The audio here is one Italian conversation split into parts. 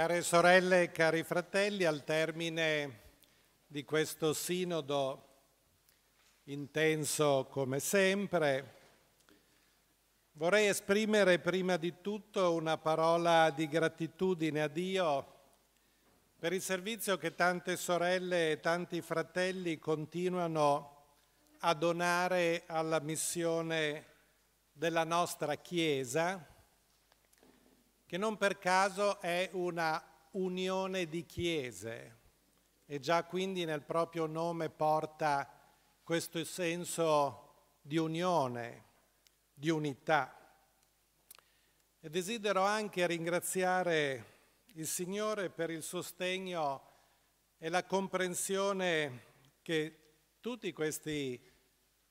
Care sorelle e cari fratelli, al termine di questo sinodo intenso come sempre, vorrei esprimere prima di tutto una parola di gratitudine a Dio per il servizio che tante sorelle e tanti fratelli continuano a donare alla missione della nostra Chiesa che non per caso è una unione di chiese e già quindi nel proprio nome porta questo senso di unione, di unità. E desidero anche ringraziare il Signore per il sostegno e la comprensione che tutti questi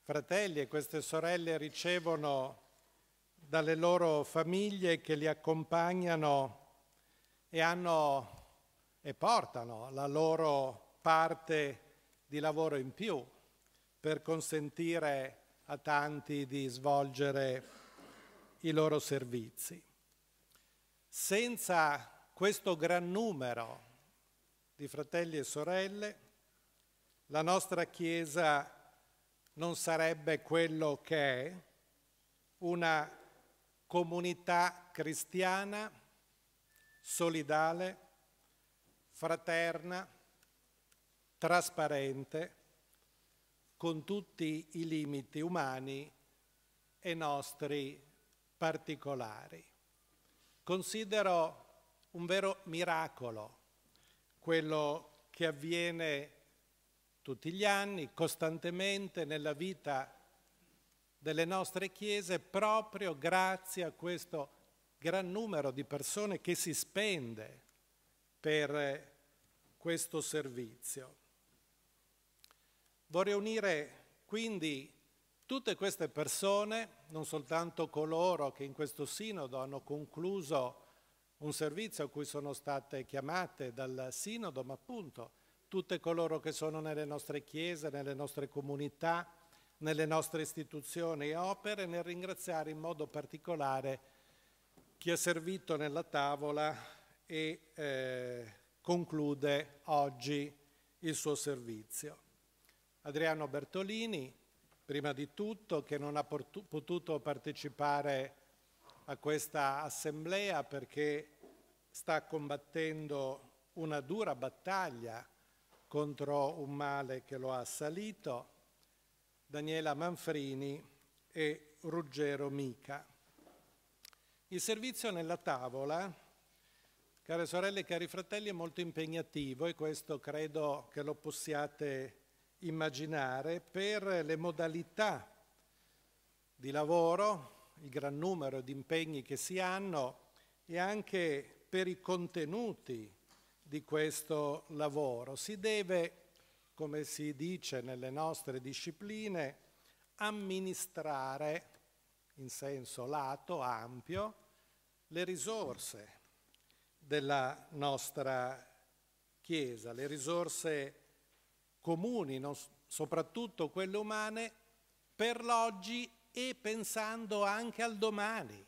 fratelli e queste sorelle ricevono dalle loro famiglie che li accompagnano e, hanno, e portano la loro parte di lavoro in più per consentire a tanti di svolgere i loro servizi. Senza questo gran numero di fratelli e sorelle, la nostra Chiesa non sarebbe quello che è, una comunità cristiana, solidale, fraterna, trasparente, con tutti i limiti umani e nostri particolari. Considero un vero miracolo quello che avviene tutti gli anni, costantemente nella vita delle nostre chiese proprio grazie a questo gran numero di persone che si spende per eh, questo servizio. Vorrei unire quindi tutte queste persone, non soltanto coloro che in questo sinodo hanno concluso un servizio a cui sono state chiamate dal sinodo, ma appunto tutte coloro che sono nelle nostre chiese, nelle nostre comunità, nelle nostre istituzioni e opere, nel ringraziare in modo particolare chi è servito nella tavola e eh, conclude oggi il suo servizio. Adriano Bertolini, prima di tutto, che non ha potuto partecipare a questa assemblea perché sta combattendo una dura battaglia contro un male che lo ha assalito, Daniela Manfrini e Ruggero Mica. Il servizio nella tavola, care sorelle e cari fratelli, è molto impegnativo e questo credo che lo possiate immaginare per le modalità di lavoro, il gran numero di impegni che si hanno e anche per i contenuti di questo lavoro. Si deve come si dice nelle nostre discipline, amministrare in senso lato, ampio, le risorse della nostra Chiesa, le risorse comuni, non, soprattutto quelle umane, per l'oggi e pensando anche al domani.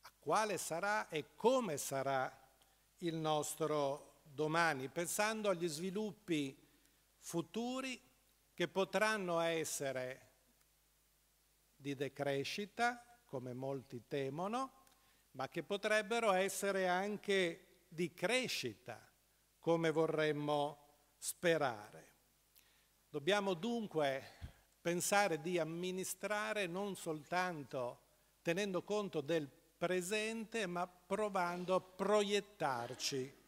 A quale sarà e come sarà il nostro domani, pensando agli sviluppi futuri che potranno essere di decrescita, come molti temono, ma che potrebbero essere anche di crescita, come vorremmo sperare. Dobbiamo dunque pensare di amministrare non soltanto tenendo conto del presente, ma provando a proiettarci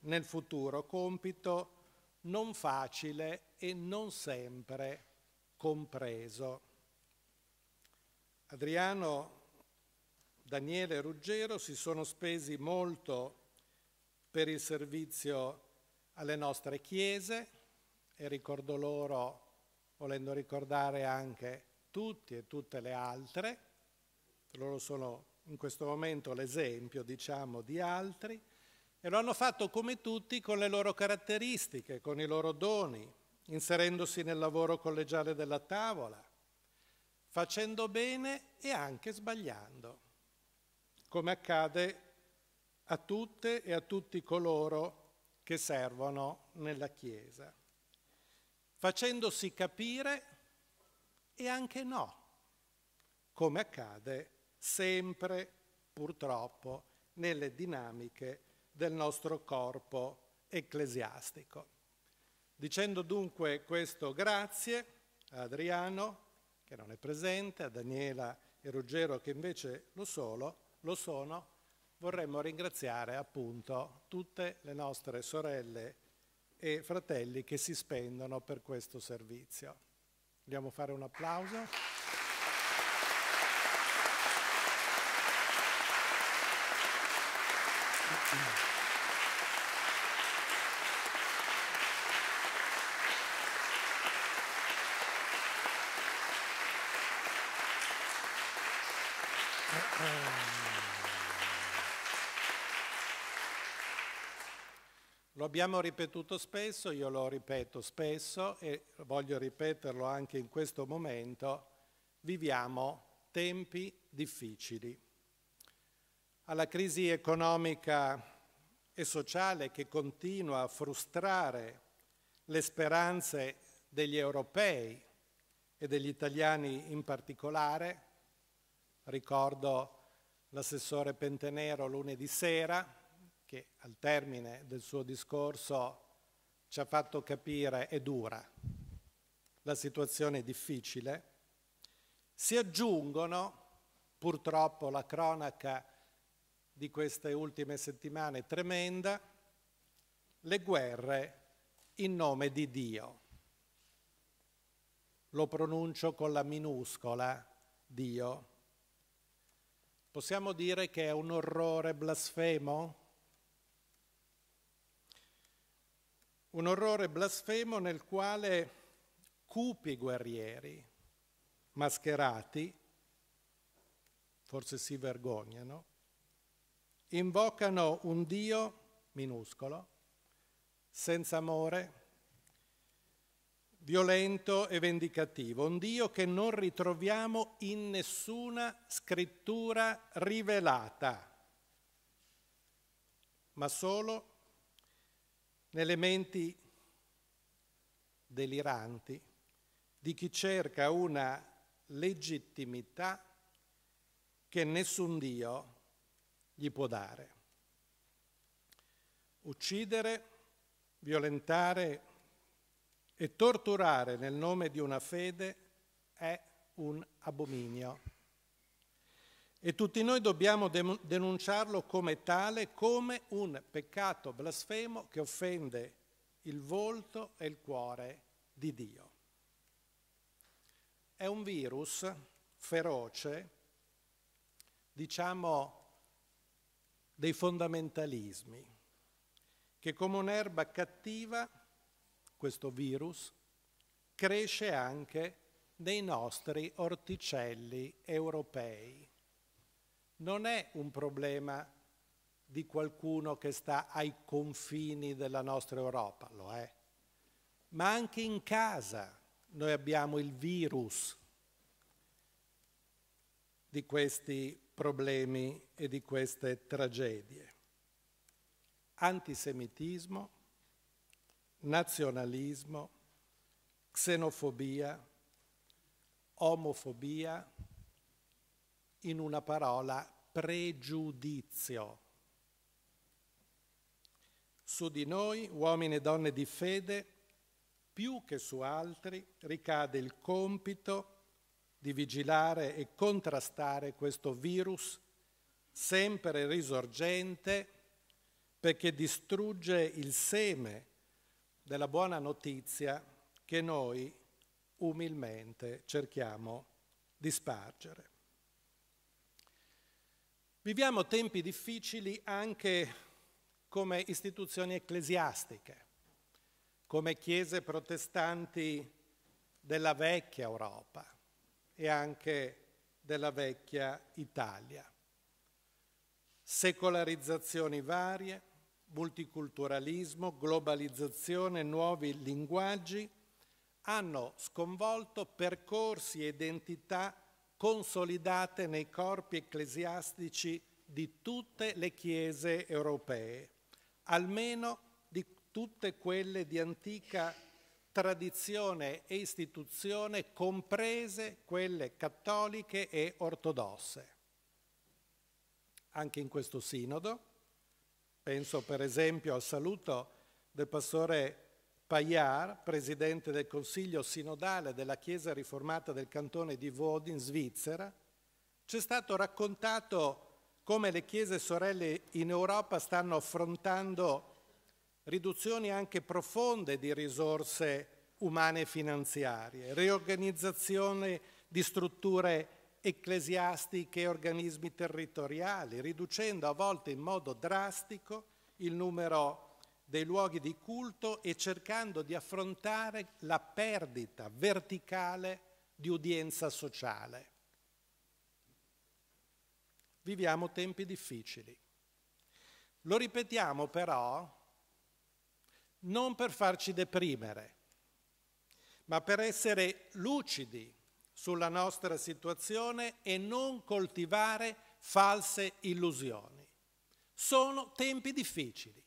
nel futuro, compito non facile e non sempre compreso. Adriano, Daniele e Ruggero si sono spesi molto per il servizio alle nostre chiese e ricordo loro, volendo ricordare anche tutti e tutte le altre, loro sono in questo momento l'esempio, diciamo, di altri, e lo hanno fatto come tutti con le loro caratteristiche, con i loro doni, inserendosi nel lavoro collegiale della tavola, facendo bene e anche sbagliando, come accade a tutte e a tutti coloro che servono nella Chiesa, facendosi capire e anche no, come accade sempre purtroppo nelle dinamiche del nostro corpo ecclesiastico. Dicendo dunque questo grazie a Adriano, che non è presente, a Daniela e Ruggero che invece lo, solo, lo sono, vorremmo ringraziare appunto tutte le nostre sorelle e fratelli che si spendono per questo servizio. Vogliamo fare un applauso? Thank you. abbiamo ripetuto spesso, io lo ripeto spesso e voglio ripeterlo anche in questo momento, viviamo tempi difficili. Alla crisi economica e sociale che continua a frustrare le speranze degli europei e degli italiani in particolare, ricordo l'assessore Pentenero lunedì sera, che al termine del suo discorso ci ha fatto capire è dura, la situazione è difficile, si aggiungono purtroppo la cronaca di queste ultime settimane tremenda, le guerre in nome di Dio. Lo pronuncio con la minuscola Dio. Possiamo dire che è un orrore blasfemo? un orrore blasfemo nel quale cupi guerrieri mascherati, forse si vergognano, invocano un Dio minuscolo, senza amore, violento e vendicativo, un Dio che non ritroviamo in nessuna scrittura rivelata, ma solo nelle menti deliranti di chi cerca una legittimità che nessun Dio gli può dare. Uccidere, violentare e torturare nel nome di una fede è un abominio e tutti noi dobbiamo denunciarlo come tale, come un peccato blasfemo che offende il volto e il cuore di Dio. È un virus feroce, diciamo, dei fondamentalismi, che come un'erba cattiva, questo virus, cresce anche nei nostri orticelli europei non è un problema di qualcuno che sta ai confini della nostra Europa, lo è, ma anche in casa noi abbiamo il virus di questi problemi e di queste tragedie. Antisemitismo, nazionalismo, xenofobia, omofobia, in una parola pregiudizio. Su di noi, uomini e donne di fede, più che su altri, ricade il compito di vigilare e contrastare questo virus sempre risorgente perché distrugge il seme della buona notizia che noi umilmente cerchiamo di spargere. Viviamo tempi difficili anche come istituzioni ecclesiastiche, come chiese protestanti della vecchia Europa e anche della vecchia Italia. Secolarizzazioni varie, multiculturalismo, globalizzazione, nuovi linguaggi hanno sconvolto percorsi e identità consolidate nei corpi ecclesiastici di tutte le chiese europee, almeno di tutte quelle di antica tradizione e istituzione, comprese quelle cattoliche e ortodosse. Anche in questo sinodo, penso per esempio al saluto del pastore Pagliar, presidente del Consiglio Sinodale della Chiesa Riformata del Cantone di Vaud in Svizzera, ci è stato raccontato come le chiese sorelle in Europa stanno affrontando riduzioni anche profonde di risorse umane e finanziarie, riorganizzazione di strutture ecclesiastiche e organismi territoriali, riducendo a volte in modo drastico il numero di dei luoghi di culto e cercando di affrontare la perdita verticale di udienza sociale. Viviamo tempi difficili. Lo ripetiamo però non per farci deprimere, ma per essere lucidi sulla nostra situazione e non coltivare false illusioni. Sono tempi difficili.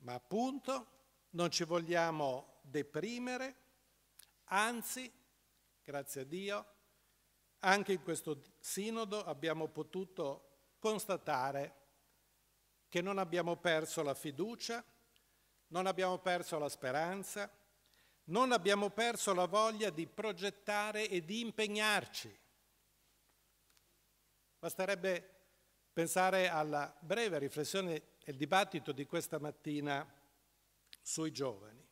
Ma appunto non ci vogliamo deprimere, anzi, grazie a Dio, anche in questo sinodo abbiamo potuto constatare che non abbiamo perso la fiducia, non abbiamo perso la speranza, non abbiamo perso la voglia di progettare e di impegnarci. Basterebbe pensare alla breve riflessione è il dibattito di questa mattina sui giovani.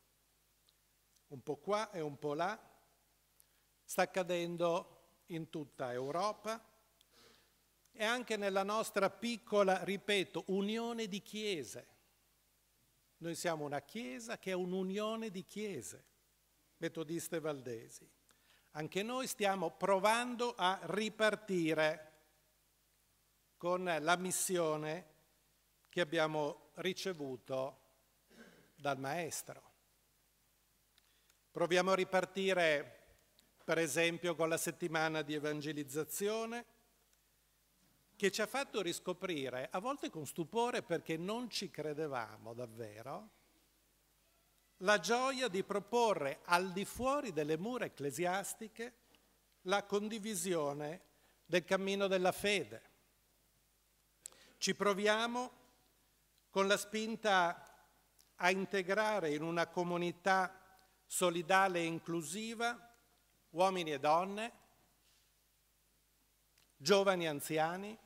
Un po' qua e un po' là, sta accadendo in tutta Europa e anche nella nostra piccola, ripeto, unione di chiese. Noi siamo una chiesa che è un'unione di chiese, metodiste valdesi. Anche noi stiamo provando a ripartire con la missione che abbiamo ricevuto dal Maestro. Proviamo a ripartire per esempio con la settimana di evangelizzazione che ci ha fatto riscoprire, a volte con stupore perché non ci credevamo davvero, la gioia di proporre al di fuori delle mura ecclesiastiche la condivisione del cammino della fede. Ci proviamo con la spinta a integrare in una comunità solidale e inclusiva uomini e donne, giovani e anziani,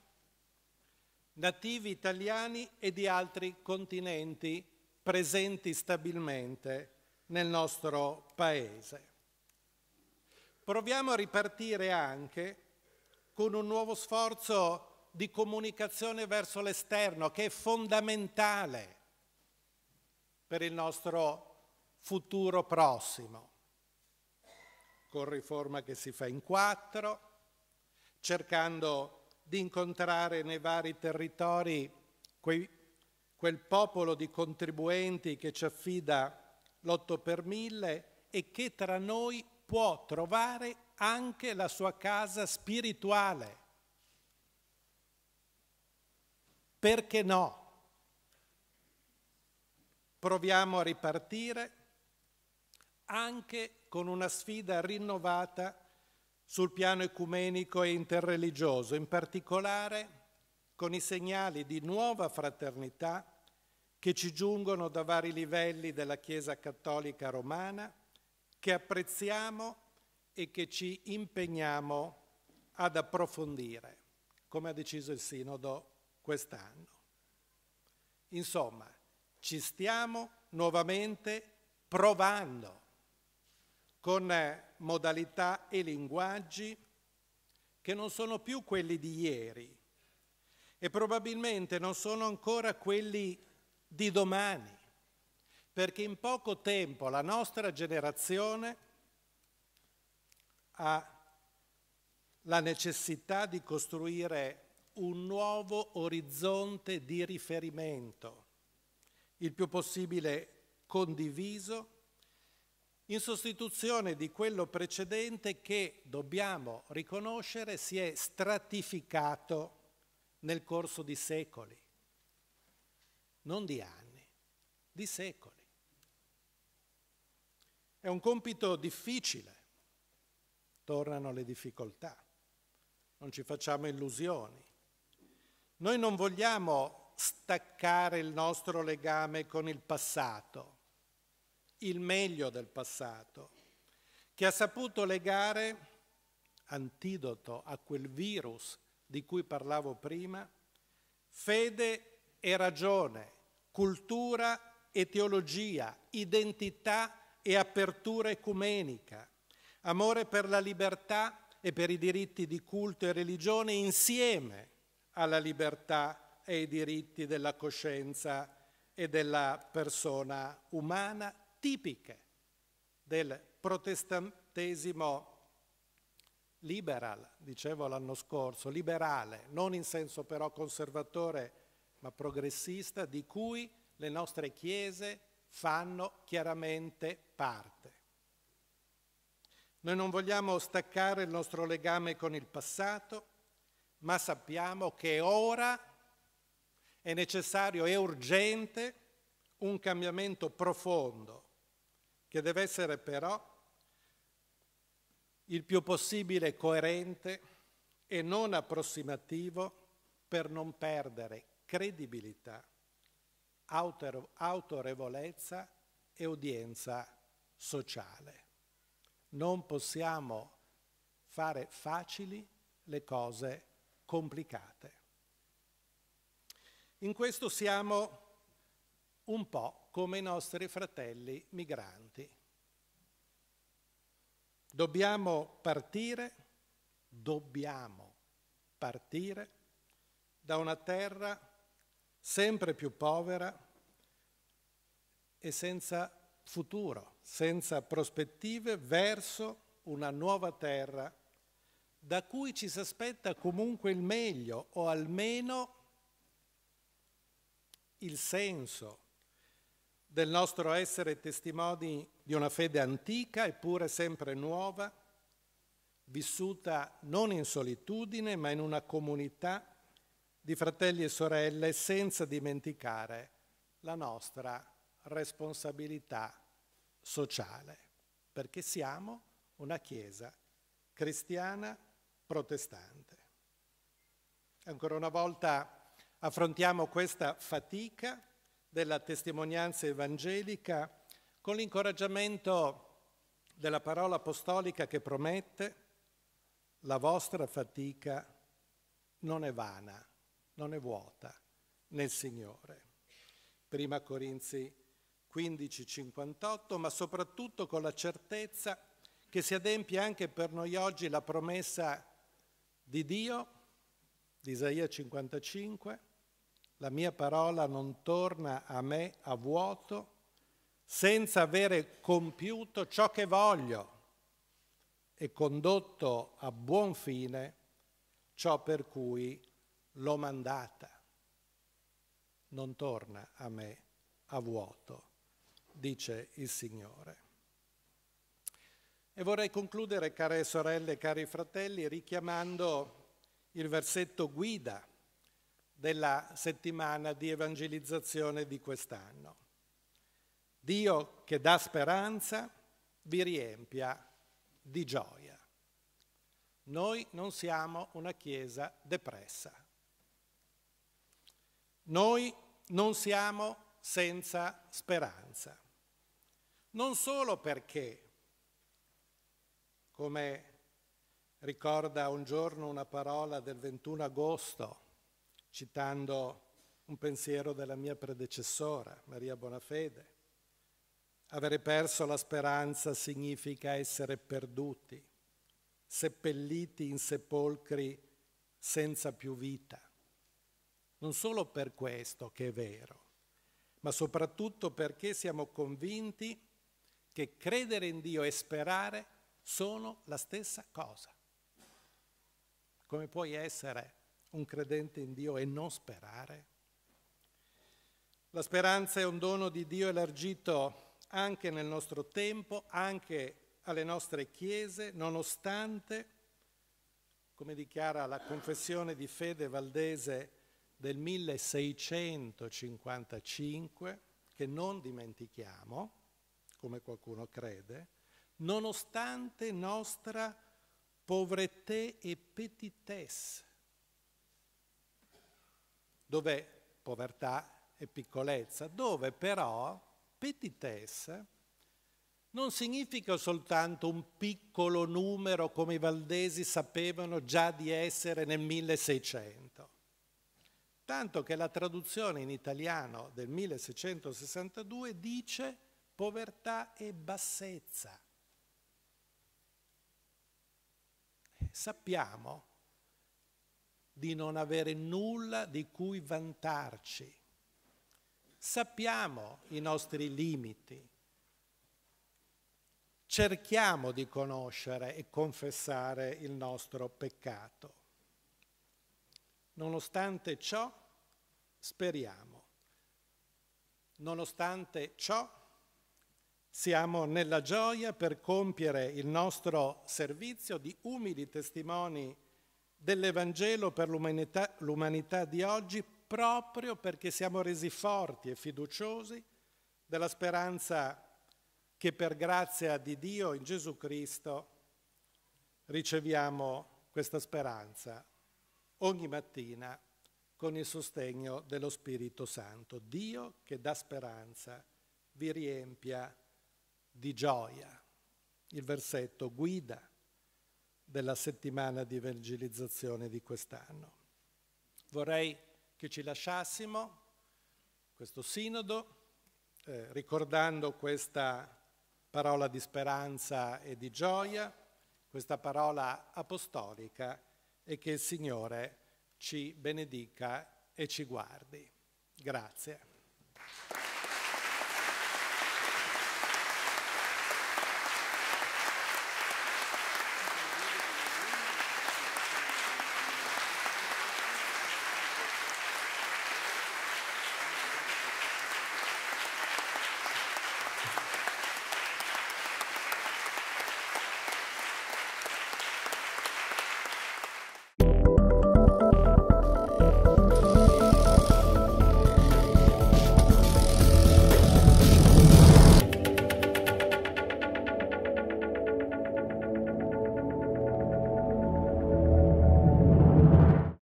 nativi italiani e di altri continenti presenti stabilmente nel nostro Paese. Proviamo a ripartire anche con un nuovo sforzo di comunicazione verso l'esterno che è fondamentale per il nostro futuro prossimo, con riforma che si fa in quattro, cercando di incontrare nei vari territori quei, quel popolo di contribuenti che ci affida l'otto per mille e che tra noi può trovare anche la sua casa spirituale Perché no? Proviamo a ripartire anche con una sfida rinnovata sul piano ecumenico e interreligioso, in particolare con i segnali di nuova fraternità che ci giungono da vari livelli della Chiesa Cattolica Romana, che apprezziamo e che ci impegniamo ad approfondire, come ha deciso il Sinodo quest'anno. Insomma, ci stiamo nuovamente provando con eh, modalità e linguaggi che non sono più quelli di ieri e probabilmente non sono ancora quelli di domani, perché in poco tempo la nostra generazione ha la necessità di costruire un nuovo orizzonte di riferimento, il più possibile condiviso, in sostituzione di quello precedente che, dobbiamo riconoscere, si è stratificato nel corso di secoli, non di anni, di secoli. È un compito difficile, tornano le difficoltà, non ci facciamo illusioni. Noi non vogliamo staccare il nostro legame con il passato, il meglio del passato, che ha saputo legare antidoto a quel virus di cui parlavo prima, fede e ragione, cultura e teologia, identità e apertura ecumenica, amore per la libertà e per i diritti di culto e religione insieme alla libertà e ai diritti della coscienza e della persona umana, tipiche del protestantesimo liberal, dicevo l'anno scorso, liberale, non in senso però conservatore, ma progressista, di cui le nostre chiese fanno chiaramente parte. Noi non vogliamo staccare il nostro legame con il passato, ma sappiamo che ora è necessario e urgente un cambiamento profondo, che deve essere però il più possibile coerente e non approssimativo per non perdere credibilità, autorevolezza e udienza sociale. Non possiamo fare facili le cose complicate. In questo siamo un po' come i nostri fratelli migranti. Dobbiamo partire, dobbiamo partire da una terra sempre più povera e senza futuro, senza prospettive, verso una nuova terra da cui ci si aspetta comunque il meglio o almeno il senso del nostro essere testimoni di una fede antica eppure sempre nuova, vissuta non in solitudine ma in una comunità di fratelli e sorelle senza dimenticare la nostra responsabilità sociale, perché siamo una Chiesa cristiana protestante. Ancora una volta affrontiamo questa fatica della testimonianza evangelica con l'incoraggiamento della parola apostolica che promette la vostra fatica non è vana, non è vuota nel Signore. Prima Corinzi 15:58, ma soprattutto con la certezza che si adempie anche per noi oggi la promessa di Dio, di Isaia 55, la mia parola non torna a me a vuoto senza avere compiuto ciò che voglio e condotto a buon fine ciò per cui l'ho mandata. Non torna a me a vuoto, dice il Signore. E vorrei concludere, care sorelle e cari fratelli, richiamando il versetto guida della settimana di evangelizzazione di quest'anno. Dio che dà speranza vi riempia di gioia. Noi non siamo una Chiesa depressa. Noi non siamo senza speranza. Non solo perché come ricorda un giorno una parola del 21 agosto, citando un pensiero della mia predecessora, Maria Bonafede. Avere perso la speranza significa essere perduti, seppelliti in sepolcri senza più vita. Non solo per questo che è vero, ma soprattutto perché siamo convinti che credere in Dio e sperare sono la stessa cosa. Come puoi essere un credente in Dio e non sperare? La speranza è un dono di Dio elargito anche nel nostro tempo, anche alle nostre chiese, nonostante, come dichiara la confessione di fede valdese del 1655, che non dimentichiamo, come qualcuno crede, nonostante nostra povertà e petitesse. Dov'è povertà e piccolezza? Dove però petitesse non significa soltanto un piccolo numero come i valdesi sapevano già di essere nel 1600. Tanto che la traduzione in italiano del 1662 dice povertà e bassezza. sappiamo di non avere nulla di cui vantarci. Sappiamo i nostri limiti. Cerchiamo di conoscere e confessare il nostro peccato. Nonostante ciò, speriamo. Nonostante ciò, siamo nella gioia per compiere il nostro servizio di umili testimoni dell'Evangelo per l'umanità, l'umanità di oggi proprio perché siamo resi forti e fiduciosi della speranza che per grazia di Dio in Gesù Cristo riceviamo questa speranza ogni mattina con il sostegno dello Spirito Santo. Dio che dà speranza vi riempia di gioia, il versetto guida della settimana di evangelizzazione di quest'anno. Vorrei che ci lasciassimo questo sinodo eh, ricordando questa parola di speranza e di gioia, questa parola apostolica e che il Signore ci benedica e ci guardi. Grazie.